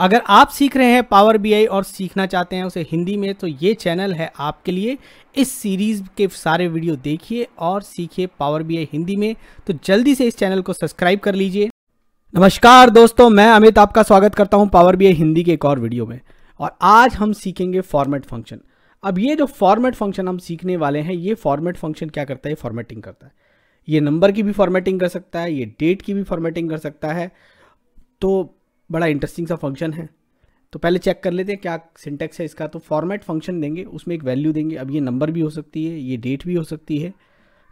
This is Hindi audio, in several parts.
अगर आप सीख रहे हैं पावर बीआई और सीखना चाहते हैं उसे हिंदी में तो ये चैनल है आपके लिए इस सीरीज़ के सारे वीडियो देखिए और सीखिए पावर बीआई हिंदी में तो जल्दी से इस चैनल को सब्सक्राइब कर लीजिए नमस्कार दोस्तों मैं अमित आपका स्वागत करता हूँ पावर बीआई हिंदी के एक और वीडियो में और आज हम सीखेंगे फॉर्मेट फंक्शन अब ये जो फॉर्मेट फंक्शन हम सीखने वाले हैं ये फॉर्मेट फंक्शन क्या करता है फॉर्मेटिंग करता है ये नंबर की भी फॉर्मेटिंग कर सकता है ये डेट की भी फॉर्मेटिंग कर सकता है तो बड़ा इंटरेस्टिंग सा फंक्शन है तो पहले चेक कर लेते हैं क्या सिंटेक्स है इसका तो फॉर्मेट फंक्शन देंगे उसमें एक वैल्यू देंगे अब ये नंबर भी हो सकती है ये डेट भी हो सकती है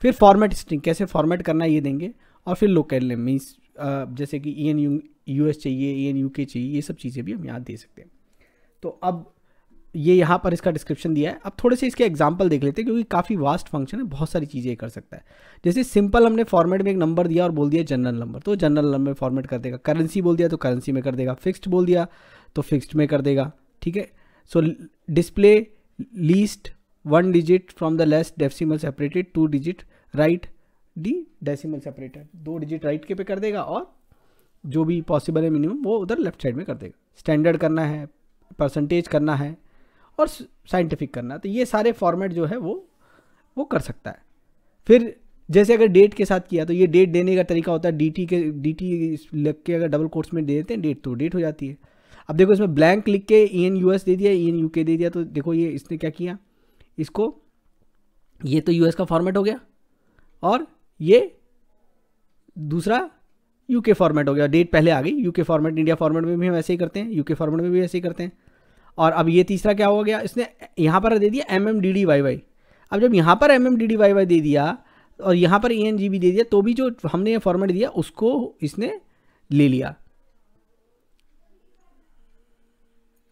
फिर फॉर्मेट स्ट्रिंग कैसे फॉर्मेट करना है ये देंगे और फिर लोकल नेम मीन्स जैसे कि ई एन यू एस चाहिए ई एन यू के चाहिए ये सब चीज़ें भी हम यहाँ दे सकते हैं तो अब ये यहाँ पर इसका डिस्क्रिप्शन दिया है अब थोड़े से इसके एग्जाम्पल देख लेते हैं क्योंकि काफ़ी वास्ट फंक्शन है बहुत सारी चीज़ें कर सकता है जैसे सिंपल हमने फॉर्मेट में एक नंबर दिया और बोल दिया जनरल नंबर तो जनरल नंबर फॉर्मेट कर देगा करेंसी बोल दिया तो करेंसी में कर देगा फिक्स्ड बोल दिया तो फिक्स्ड में कर देगा ठीक है so display least one digit from the less decimal separated two digit right the decimal separated दो डिजिट राइट के पे कर देगा और जो भी पॉसिबल है मिनिमम वो उधर लेफ्ट साइड में कर देगा स्टैंडर्ड करना है परसेंटेज करना है और साइंटिफिक करना तो ये सारे फॉर्मेट जो है वो वो कर सकता है फिर जैसे अगर डेट के साथ किया तो ये डेट देने का तरीका होता है डीटी के डीटी लग के अगर डबल कोर्ट्स में दे देते हैं डेट तो डेट हो जाती है अब देखो इसमें ब्लैंक लिख के ई एन यू एस दे दिया ई एन यू के दे दिया तो देखो ये इसने क्या किया इसको ये तो एस का फॉर्मेट हो गया और ये दूसरा के फॉर्मेट हो गया डेट पहले आ गई के फॉर्मेट इंडिया फॉर्मेट में भी हम ऐसे ही करते हैं के फॉर्मेट में भी ऐसे ही करते हैं और अब ये तीसरा क्या हो गया इसने यहाँ पर दे दिया M M D D Y Y अब जब यहाँ पर M M D D Y Y दे दिया और यहाँ पर ए एन जी भी दे दिया तो भी जो हमने ये फॉर्मेट दिया उसको इसने ले लिया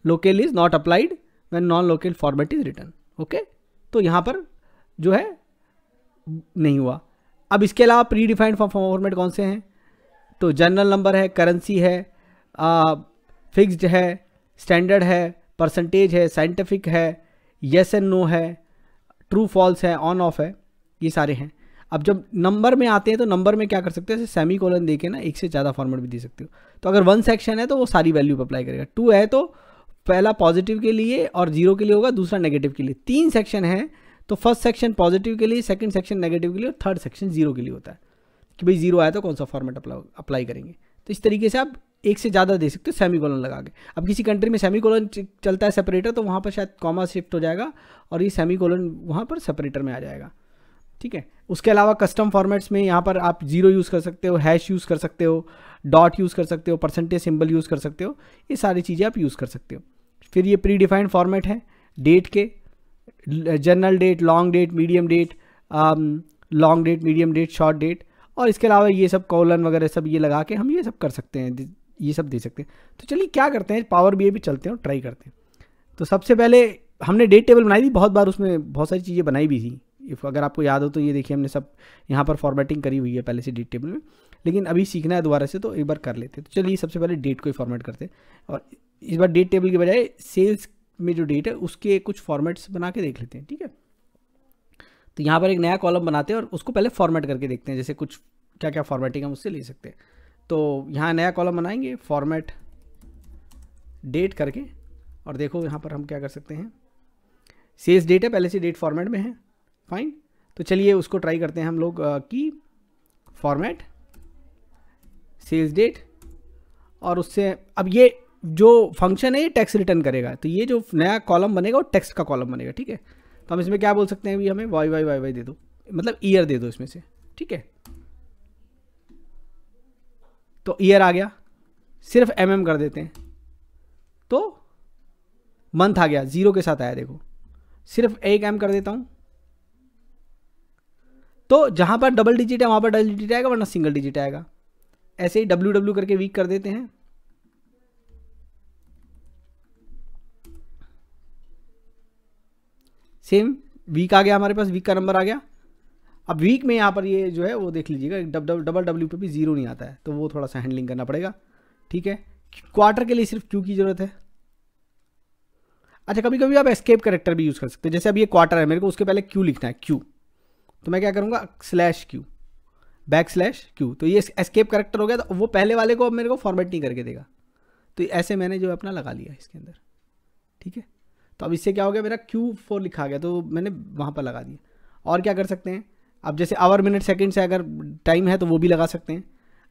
locale is not applied when non locale format is return okay तो यहाँ पर जो है नहीं हुआ अब इसके अलावा प्री डिफाइंड फॉर्मेट कौन से हैं तो जनरल नंबर है करेंसी है फिक्स्ड है स्टैंडर्ड है परसेंटेज है साइंटिफिक है येस एंड नो है ट्रू फॉल्स है ऑन ऑफ है ये सारे हैं अब जब नंबर में आते हैं तो नंबर में क्या कर सकते हैं सेमी कॉलन दे ना एक से ज़्यादा फॉर्मेट भी दे सकते हो तो अगर वन सेक्शन है तो वो सारी वैल्यू अप्लाई करेगा टू है तो पहला पॉजिटिव के लिए और जीरो के लिए होगा दूसरा नेगेटिव के लिए तीन सेक्शन है तो फर्स्ट सेक्शन पॉजिटिव के लिए सेकंड सेक्शन नेगेटिव के लिए और थर्ड सेक्शन जीरो के लिए होता है कि भाई जीरो आया तो कौन सा फॉर्मेट अप्लाई करेंगे तो इस तरीके से आप एक से ज़्यादा दे सकते हो सेमी कॉलन लगा के अब किसी कंट्री में सेमी कॉलन चलता है सेपरेटर तो वहाँ पर शायद कॉमा शिफ्ट हो जाएगा और ये सेमी कॉलन वहाँ पर सेपरेटर में आ जाएगा ठीक है उसके अलावा कस्टम फॉर्मेट्स में यहाँ पर आप जीरो यूज़ कर सकते हो हैश यूज़ कर सकते हो डॉट यूज़ कर सकते हो परसेंटेज सिंबल यूज़ कर सकते हो ये सारी चीज़ें आप यूज़ कर सकते हो फिर ये प्री डिफाइंड फॉर्मेट है डेट के general date long date medium date long date medium date short date और इसके अलावा ये सब कॉलन वगैरह सब ये लगा के हम ये सब कर सकते हैं ये सब दे सकते हैं तो चलिए क्या करते हैं पावर बी ए भी चलते हैं और ट्राई करते हैं तो सबसे पहले हमने डेट टेबल बनाई थी बहुत बार उसमें बहुत सारी चीज़ें बनाई भी थी इफ अगर आपको याद हो तो ये देखिए हमने सब यहाँ पर फॉर्मेटिंग करी हुई है पहले से डेट टेबल में लेकिन अभी सीखना है दोबारा से तो एक बार कर लेते हैं तो चलिए सबसे पहले डेट को ही फॉर्मेट करते हैं और इस बार डेट टेबल के बजाय सेल्स में जो डेट है उसके कुछ फॉर्मेट्स बना के देख लेते हैं ठीक है तो यहाँ पर एक नया कॉलम बनाते हैं और उसको पहले फॉर्मेट करके देखते हैं जैसे कुछ क्या क्या फॉर्मेटिंग हम उससे ले सकते हैं तो यहाँ नया कॉलम बनाएंगे फॉर्मेट डेट करके और देखो यहाँ पर हम क्या कर सकते हैं सेल्स डेट है पहले से डेट फॉर्मेट में है फाइन तो चलिए उसको ट्राई करते हैं हम लोग की फॉर्मेट सेल्स डेट और उससे अब ये जो फंक्शन है ये टैक्स रिटर्न करेगा तो ये जो नया कॉलम बनेगा वो टैक्स का कॉलम बनेगा ठीक है तो हम इसमें क्या बोल सकते हैं अभी हमें वाई वाई वाई वाई दे दो मतलब ईयर दे दो इसमें से ठीक है तो ईयर आ गया सिर्फ एम mm कर देते हैं तो मंथ आ गया ज़ीरो के साथ आया देखो सिर्फ एक एम कर देता हूँ तो जहाँ पर डबल डिजिट है वहाँ पर डबल डिजिट आएगा वरना सिंगल डिजिट आएगा ऐसे ही डब्ल्यू डब्ल्यू करके वीक कर देते हैं सेम वीक आ गया हमारे पास वीक का नंबर आ गया अब वीक में यहाँ पर ये जो है वो देख लीजिएगा डबल डब्ल्यू पे भी जीरो नहीं आता है तो वो थोड़ा सा हैंडलिंग करना पड़ेगा ठीक है क्वार्टर के लिए सिर्फ क्यू की ज़रूरत है अच्छा कभी कभी आप एस्केप करेक्टर भी यूज़ कर सकते हैं जैसे अब ये क्वार्टर है मेरे को उसके पहले क्यू लिखना है क्यू तो मैं क्या करूँगा slash Q backslash Q तो ये एस्केप करेक्टर हो गया तो वो पहले वाले को अब मेरे को फॉर्मेट नहीं करके देगा तो ऐसे मैंने जो अपना लगा लिया इसके अंदर ठीक है तो अब इससे क्या हो गया मेरा क्यू फोर लिखा गया तो मैंने वहाँ पर लगा दिया और क्या कर सकते हैं अब जैसे आवर मिनट सेकेंड से अगर टाइम है तो वो भी लगा सकते हैं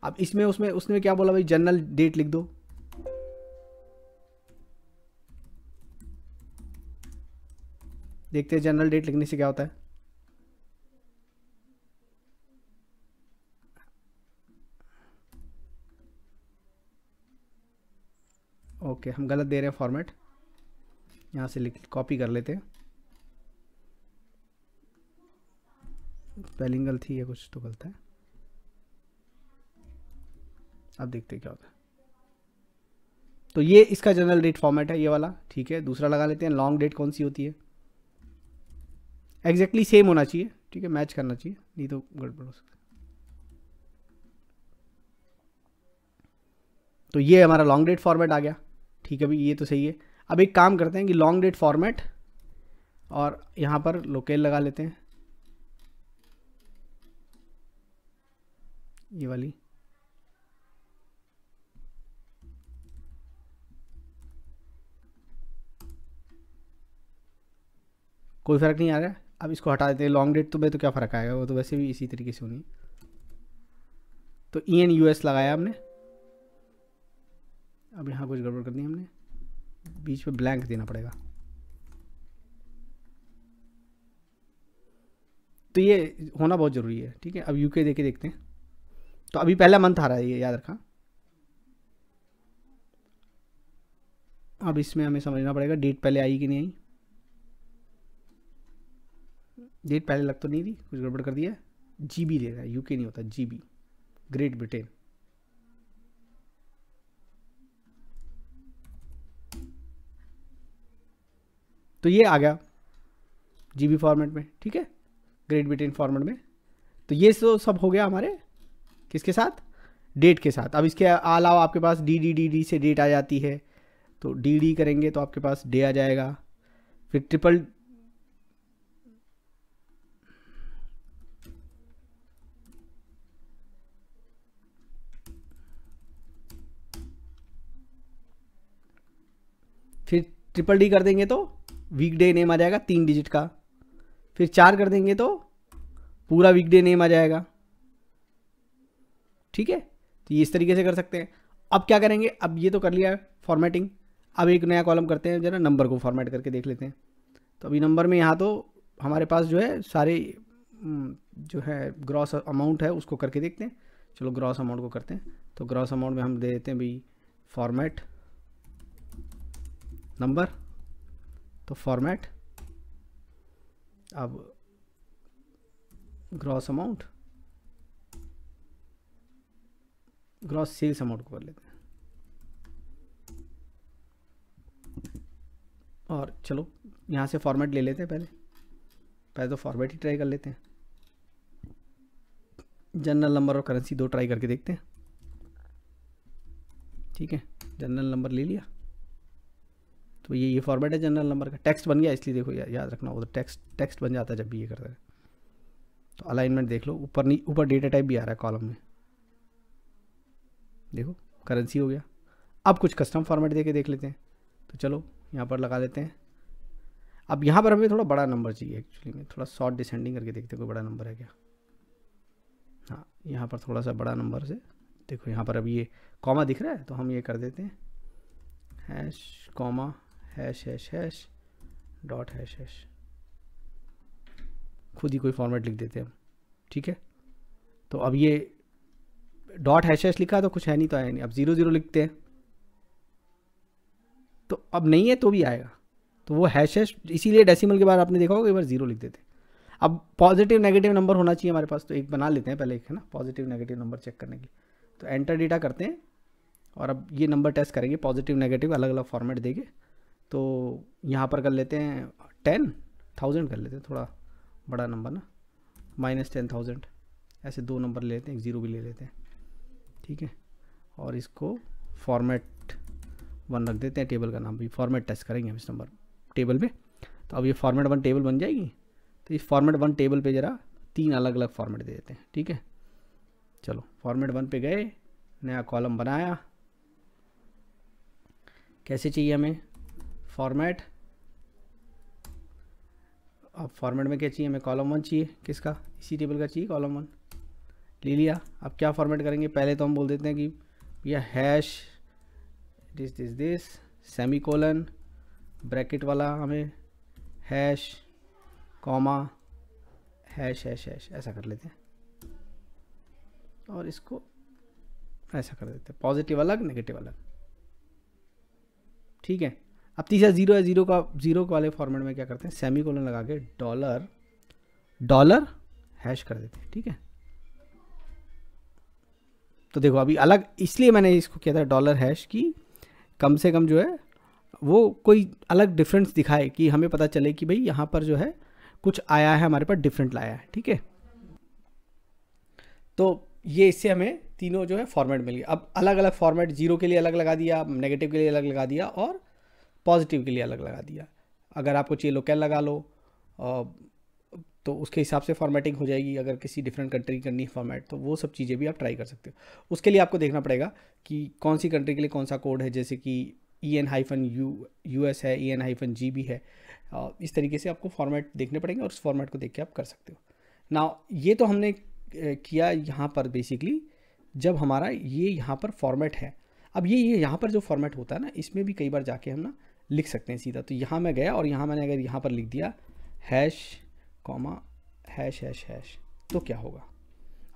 अब इसमें उसमें उसने क्या बोला भाई जनरल डेट लिख दो देखते हैं जनरल डेट लिखने से क्या होता है ओके okay, हम गलत दे रहे हैं फॉर्मेट यहाँ से कॉपी कर लेते हैं स्पेलिंगल थी या कुछ तो गलत है अब देखते क्या होता है तो ये इसका जनरल डेट फॉर्मेट है ये वाला ठीक है दूसरा लगा लेते हैं लॉन्ग डेट कौन सी होती है एग्जैक्टली सेम होना चाहिए ठीक है मैच करना चाहिए नहीं तो गड़बड़ हो सकता तो ये हमारा लॉन्ग डेट फॉर्मेट आ गया ठीक है अभी ये तो सही है अब एक काम करते हैं कि लॉन्ग डेट फॉर्मेट और यहाँ पर लोकेल लगा लेते हैं ये वाली कोई फ़र्क नहीं आ रहा अब इसको हटा देते हैं लॉन्ग डेट तो भाई तो क्या फ़र्क आएगा वो तो वैसे भी इसी तरीके से होनी तो ई एन यू एस लगाया हमने अब यहाँ कुछ गड़बड़ कर दी हमने बीच में ब्लैंक देना पड़ेगा तो ये होना बहुत ज़रूरी है ठीक है अब यूके देके देखते हैं तो अभी पहला मंथ आ रहा है ये याद रखा अब इसमें हमें समझना पड़ेगा डेट पहले आई कि नहीं आई डेट पहले लग तो नहीं थी कुछ गड़बड़ कर दिया जी बी दे रहा है यूके नहीं होता जी बी ग्रेट ब्रिटेन तो ये आ गया जीबी फॉर्मेट में ठीक है ग्रेट ब्रिटेन फॉर्मेट में तो ये सो सब हो गया हमारे किसके साथ डेट के साथ अब इसके अलावा आपके पास डी डी डी डी से डेट आ जाती है तो डी डी करेंगे तो आपके पास डे आ जाएगा फिर ट्रिपल फिर ट्रिपल डी कर देंगे तो वीकडे नेम आ जाएगा तीन डिजिट का फिर चार कर देंगे तो पूरा वीकडे नेम आ जाएगा ठीक है तो ये इस तरीके से कर सकते हैं अब क्या करेंगे अब ये तो कर लिया है फॉर्मेटिंग अब एक नया कॉलम करते हैं जरा नंबर को फॉर्मेट करके देख लेते हैं तो अभी नंबर में यहाँ तो हमारे पास जो है सारे हम्म, जो है ग्रॉस अमाउंट है उसको करके देखते हैं चलो ग्रॉस अमाउंट को करते हैं तो ग्रॉस अमाउंट में हम दे देते हैं भाई फॉर्मेट नंबर तो फॉर्मेट अब gross amount gross sales amount को कर लेते हैं और चलो यहाँ से फॉर्मेट ले लेते हैं पहले पहले तो फॉर्मेट ही ट्राई कर लेते हैं जनरल नंबर और करेंसी दो ट्राई करके देखते हैं ठीक है जनरल नंबर ले लिया तो ये ये फॉर्मेट है जनरल नंबर का टेक्स्ट बन गया इसलिए देखो या, याद रखना उधर टेक्स्ट टेक्स्ट बन जाता है जब भी ये करते हैं तो अलाइनमेंट देख लो ऊपर नहीं ऊपर डेटा टाइप भी आ रहा है कॉलम में देखो करेंसी हो गया अब कुछ कस्टम फॉर्मेट दे के देख लेते हैं तो चलो यहाँ पर लगा लेते हैं अब यहाँ पर हमें थोड़ा बड़ा नंबर चाहिए एक्चुअली में थोड़ा शॉर्ट डिसेंडिंग करके देखते हैं कोई बड़ा नंबर है क्या हाँ यहाँ पर थोड़ा सा बड़ा नंबर से देखो यहाँ पर अब ये कॉमा दिख रहा है तो हम ये कर देते हैं hash comma hash hash hash dot hash hash खुद ही कोई फॉर्मेट लिख देते हैं हम ठीक है तो अब ये डॉट हैश हैश लिखा तो कुछ है नहीं तो आया नहीं अब ज़ीरो ज़ीरो लिखते हैं तो अब नहीं है तो भी आएगा तो वो हैश हैश इसीलिए डेसिमल के बाद आपने देखा होगा एक बार ज़ीरो लिख देते हैं अब पॉजिटिव नेगेटिव नंबर होना चाहिए हमारे पास तो एक बना लेते हैं पहले एक है ना पॉजिटिव नेगेटिव नंबर चेक करने के लिए तो एंटर डेटा करते हैं और अब ये नंबर टेस्ट करेंगे पॉजिटिव नेगेटिव अलग अलग फॉर्मेट देंगे तो यहाँ पर कर लेते हैं टेन थाउजेंड कर लेते हैं थोड़ा बड़ा नंबर ना माइनस टेन थाउजेंड ऐसे दो नंबर ले लेते हैं एक ज़ीरो भी ले लेते हैं ठीक है और इसको फॉर्मेट वन रख देते हैं टेबल का नाम भी फॉर्मेट टेस्ट करेंगे हम इस नंबर टेबल पर तो अब ये फॉर्मेट वन टेबल बन जाएगी तो इस फॉर्मेट वन टेबल पे ज़रा तीन अलग अलग फॉर्मेट दे देते हैं ठीक है चलो फॉर्मेट वन पे गए नया कॉलम बनाया कैसे चाहिए हमें फॉर्मेट अब फॉर्मेट में क्या चाहिए हमें कॉलम वन चाहिए किसका इसी टेबल का चाहिए कॉलम वन ले लिया अब क्या फॉर्मेट करेंगे पहले तो हम बोल देते हैं कि भैया hash this this this semicolon bracket वाला हमें hash comma hash hash hash ऐसा कर लेते हैं और इसको ऐसा कर देते हैं पॉजिटिव अलग नेगेटिव अलग ठीक है अब तीसरा जीरो है जीरो का जीरो वाले फॉर्मेट में क्या करते हैं सेमी कोलन लगा के डॉलर डॉलर हैश कर देते हैं ठीक है तो देखो अभी अलग इसलिए मैंने इसको किया था डॉलर हैश की कम से कम जो है वो कोई अलग डिफरेंस दिखाए कि हमें पता चले कि भाई यहाँ पर जो है कुछ आया है हमारे पास डिफरेंट लाया है ठीक है तो ये इससे हमें तीनों जो है फॉर्मेट मिल गया अब अलग अलग फॉर्मेट जीरो के लिए अलग लगा दिया नेगेटिव के लिए अलग लगा दिया और पॉजिटिव के लिए अलग लगा दिया अगर आपको चाहिए लोकल लगा लो तो उसके हिसाब से फॉर्मेटिंग हो जाएगी अगर किसी डिफरेंट कंट्री करनी फॉर्मेट तो वो सब चीज़ें भी आप ट्राई कर सकते हो उसके लिए आपको देखना पड़ेगा कि कौन सी कंट्री के लिए कौन सा कोड है जैसे कि E N hyphen U U S है E N hyphen G B है इस तरीके से आपको फॉर्मेट देखने पड़ेंगे और उस फॉर्मेट को देख के आप कर सकते हो ना ये तो हमने किया यहाँ पर बेसिकली जब हमारा ये यहाँ पर फॉर्मेट है अब ये ये यहाँ पर जो फॉर्मेट होता है ना इसमें भी कई बार जाके हम ना लिख सकते हैं सीधा तो यहाँ मैं गया और यहाँ मैंने अगर यहाँ पर लिख दिया hash comma hash hash hash तो क्या होगा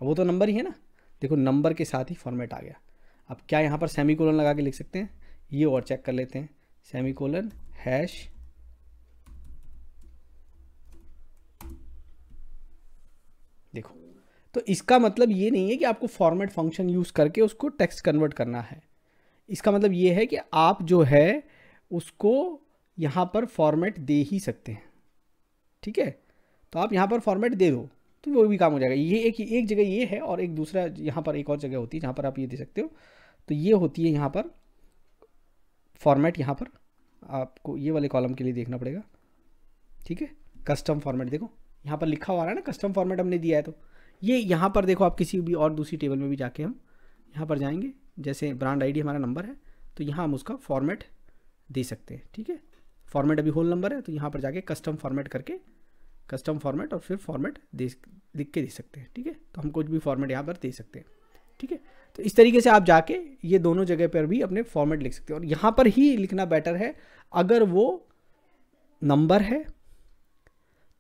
अब वो तो नंबर ही है ना देखो नंबर के साथ ही फॉर्मेट आ गया अब क्या यहाँ पर सेमी कोलन लगा के लिख सकते हैं ये और चेक कर लेते हैं सेमी कोलन हैश देखो तो इसका मतलब ये नहीं है कि आपको फॉर्मेट फंक्शन यूज़ करके उसको टेक्स्ट कन्वर्ट करना है इसका मतलब ये है कि आप जो है उसको यहाँ पर फॉर्मेट दे ही सकते हैं ठीक है तो आप यहाँ पर फॉर्मेट दे दो तो वो भी काम हो जाएगा ये एक एक जगह ये है और एक दूसरा यहाँ पर एक और जगह होती है जहाँ पर आप ये दे सकते हो तो ये होती है यहाँ पर फॉर्मेट यहाँ पर आपको ये वाले कॉलम के लिए देखना पड़ेगा ठीक है कस्टम फॉर्मेट देखो यहाँ पर लिखा हुआ रहा है ना कस्टम फॉर्मेट हमने दिया है तो ये यहाँ पर देखो आप किसी भी और दूसरी टेबल में भी जाके हम यहाँ पर जाएंगे जैसे ब्रांड आईडी हमारा नंबर है तो यहाँ हम उसका फॉर्मेट दे सकते हैं ठीक है फॉर्मेट अभी होल नंबर है तो यहाँ पर जाके कस्टम फॉर्मेट करके कस्टम फॉर्मेट और फिर फॉर्मेट दे लिख के दे सकते हैं ठीक है तो हम कुछ भी फॉर्मेट यहाँ पर दे सकते हैं ठीक है तो इस तरीके से आप जाके ये दोनों जगह पर भी अपने फॉर्मेट लिख सकते हैं और यहाँ पर ही लिखना बेटर है अगर वो नंबर है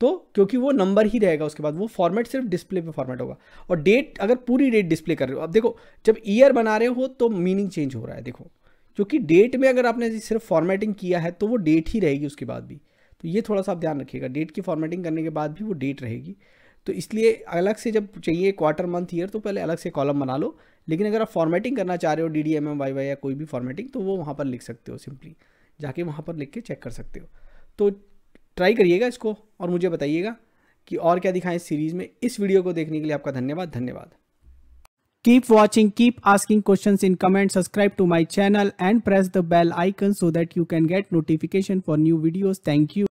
तो क्योंकि वो नंबर ही रहेगा उसके बाद वो फॉर्मेट सिर्फ डिस्प्ले पे फॉर्मेट होगा और डेट अगर पूरी डेट डिस्प्ले कर रहे हो अब देखो जब ईयर बना रहे हो तो मीनिंग चेंज हो रहा है देखो क्योंकि डेट में अगर आपने सिर्फ फॉर्मेटिंग किया है तो वो डेट ही रहेगी उसके बाद भी तो ये थोड़ा सा आप ध्यान रखिएगा डेट की फॉर्मेटिंग करने के बाद भी वो डेट रहेगी तो इसलिए अलग से जब चाहिए क्वार्टर मंथ ईयर तो पहले अलग से कॉलम बना लो लेकिन अगर आप फॉर्मेटिंग करना चाह रहे हो D D M M Y Y या कोई भी फॉर्मेटिंग तो वो वहाँ पर लिख सकते हो सिंपली जाके वहाँ पर लिख के चेक कर सकते हो तो ट्राई करिएगा इसको और मुझे बताइएगा कि और क्या दिखाएं इस सीरीज़ में इस वीडियो को देखने के लिए आपका धन्यवाद धन्यवाद Keep watching, keep asking questions in comments, subscribe to my channel and press the bell icon so that you can get notification for new videos. Thank you.